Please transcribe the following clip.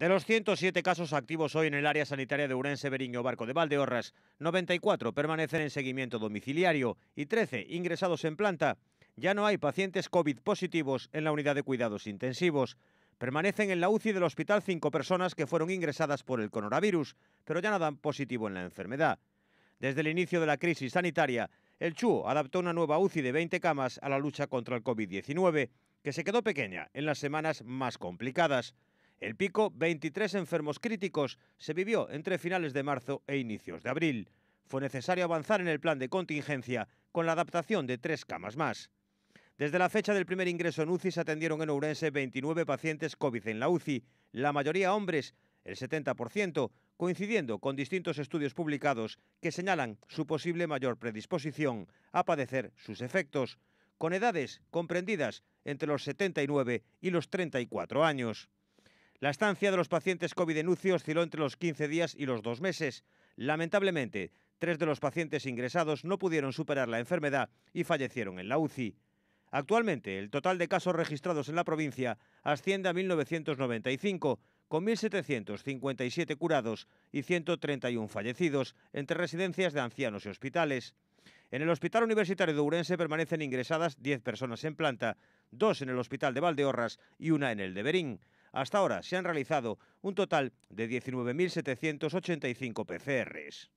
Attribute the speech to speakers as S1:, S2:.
S1: De los 107 casos activos hoy en el área sanitaria de Urense, Beriño, Barco de Valdeorras, 94 permanecen en seguimiento domiciliario y 13 ingresados en planta. Ya no hay pacientes COVID positivos en la unidad de cuidados intensivos. Permanecen en la UCI del hospital cinco personas que fueron ingresadas por el coronavirus, pero ya no dan positivo en la enfermedad. Desde el inicio de la crisis sanitaria, el CHU adaptó una nueva UCI de 20 camas a la lucha contra el COVID-19, que se quedó pequeña en las semanas más complicadas. El pico, 23 enfermos críticos, se vivió entre finales de marzo e inicios de abril. Fue necesario avanzar en el plan de contingencia con la adaptación de tres camas más. Desde la fecha del primer ingreso en UCI se atendieron en Ourense 29 pacientes COVID en la UCI, la mayoría hombres, el 70%, coincidiendo con distintos estudios publicados que señalan su posible mayor predisposición a padecer sus efectos, con edades comprendidas entre los 79 y los 34 años. La estancia de los pacientes COVID en UCI osciló entre los 15 días y los dos meses. Lamentablemente, tres de los pacientes ingresados no pudieron superar la enfermedad y fallecieron en la UCI. Actualmente, el total de casos registrados en la provincia asciende a 1.995, con 1.757 curados y 131 fallecidos entre residencias de ancianos y hospitales. En el Hospital Universitario de Urense permanecen ingresadas 10 personas en planta, dos en el Hospital de Valdeorras y una en el de Berín. Hasta ahora se han realizado un total de 19.785 PCRs.